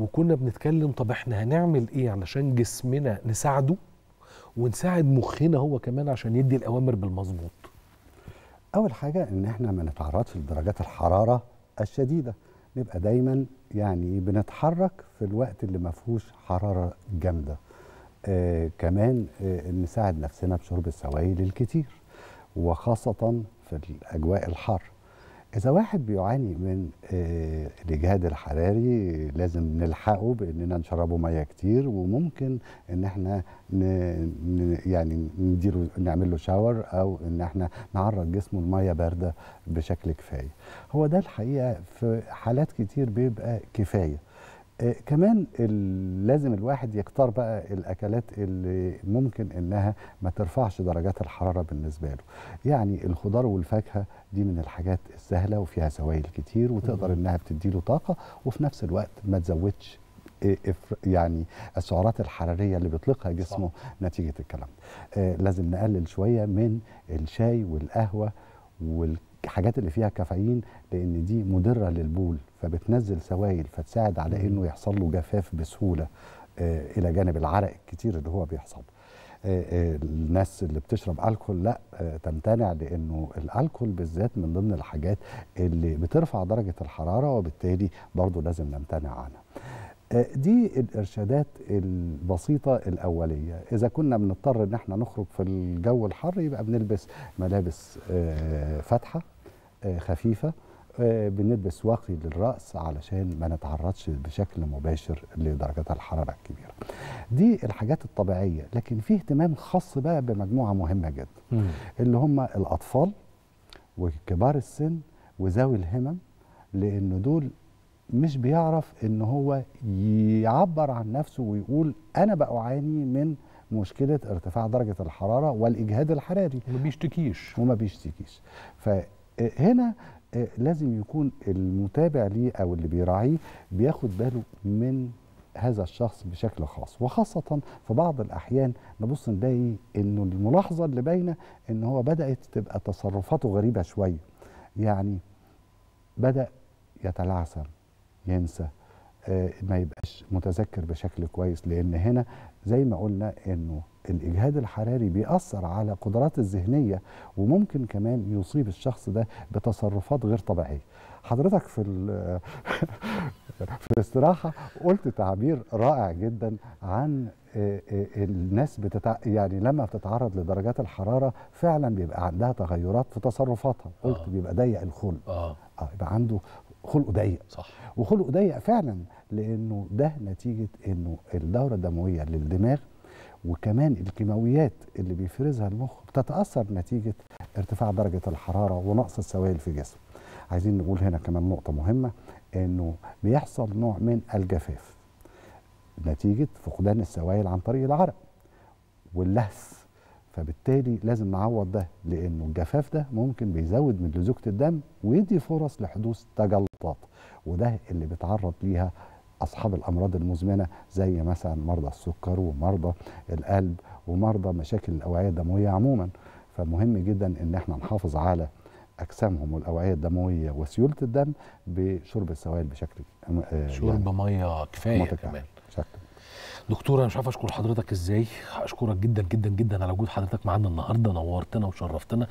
وكنا بنتكلم طب احنا هنعمل ايه علشان جسمنا نساعده ونساعد مخنا هو كمان عشان يدي الاوامر بالمظبوط اول حاجه ان احنا ما نتعرضش لدرجات الحراره الشديده نبقى دايما يعني بنتحرك في الوقت اللي ما فيهوش حراره جامده آه كمان آه نساعد نفسنا بشرب السوائل الكتير وخاصه في الاجواء الحر إذا واحد بيعاني من آه، الإجهاد الحراري لازم نلحقه بإننا نشربه مية كتير وممكن إن إحنا يعني نديره نعمل له شاور أو إن إحنا نعرض جسمه لمية باردة بشكل كفاية. هو ده الحقيقة في حالات كتير بيبقى كفاية. آه، كمان لازم الواحد يختار بقى الاكلات اللي ممكن انها ما ترفعش درجات الحراره بالنسبه له يعني الخضار والفاكهه دي من الحاجات السهله وفيها سوائل كتير وتقدر انها بتديله طاقه وفي نفس الوقت ما تزودش آه، يعني السعرات الحراريه اللي بيطلقها جسمه صح. نتيجه الكلام ده آه، لازم نقلل شويه من الشاي والقهوه والكلام الحاجات اللي فيها كافيين لان دي مضره للبول فبتنزل سوائل فتساعد على انه يحصل له جفاف بسهوله آه، الى جانب العرق الكتير اللي هو بيحصل آه، آه، الناس اللي بتشرب الكحول لا تمتنع لانه الالكحول بالذات من ضمن الحاجات اللي بترفع درجه الحراره وبالتالي برضه لازم نمتنع عنها دي الارشادات البسيطه الاوليه اذا كنا بنضطر ان احنا نخرج في الجو الحر يبقى بنلبس ملابس آه، فاتحه آه، خفيفه آه، بنلبس واقي للراس علشان ما نتعرضش بشكل مباشر لدرجات الحراره الكبيره. دي الحاجات الطبيعيه لكن في اهتمام خاص بقى بمجموعه مهمه جدا اللي هم الاطفال وكبار السن وذوي الهمم لان دول مش بيعرف ان هو يعبر عن نفسه ويقول انا اعاني من مشكله ارتفاع درجه الحراره والاجهاد الحراري وما بيشتكيش وما بيشتكيش فهنا آه، آه، لازم يكون المتابع ليه او اللي بيراعيه بياخد باله من هذا الشخص بشكل خاص وخاصة في بعض الأحيان نبص نلاقي أنه الملاحظة اللي باينة أن هو بدأت تبقى تصرفاته غريبة شوية يعني بدأ يتلعثم ينسى آه، ما يبقاش متذكر بشكل كويس لان هنا زي ما قلنا انه الاجهاد الحراري بيأثر على قدرات الذهنيه وممكن كمان يصيب الشخص ده بتصرفات غير طبيعيه حضرتك في في الاستراحه قلت تعبير رائع جدا عن آه، آه، الناس بتتع... يعني لما بتتعرض لدرجات الحراره فعلا بيبقى عندها تغيرات في تصرفاتها قلت بيبقى ضيق الخلق آه. آه يبقى عنده خلقه ضيق صح وخلقه ضيق فعلا لانه ده نتيجه انه الدوره الدمويه للدماغ وكمان الكيماويات اللي بيفرزها المخ بتتاثر نتيجه ارتفاع درجه الحراره ونقص السوائل في الجسم. عايزين نقول هنا كمان نقطه مهمه انه بيحصل نوع من الجفاف نتيجه فقدان السوائل عن طريق العرق واللهس فبالتالي لازم نعوض ده لانه الجفاف ده ممكن بيزود من لزوجه الدم ويدي فرص لحدوث تجلط الاحباط وده اللي بيتعرض ليها اصحاب الامراض المزمنه زي مثلا مرضى السكر ومرضى القلب ومرضى مشاكل الاوعيه الدمويه عموما فمهم جدا ان احنا نحافظ على اجسامهم والاوعيه الدمويه وسيوله الدم بشرب السوائل بشكل آه، يعني شرب يعني ميه كفايه كمان دكتور انا مش عارف اشكر حضرتك ازاي اشكرك جدا جدا جدا على وجود حضرتك معانا النهارده نورتنا وشرفتنا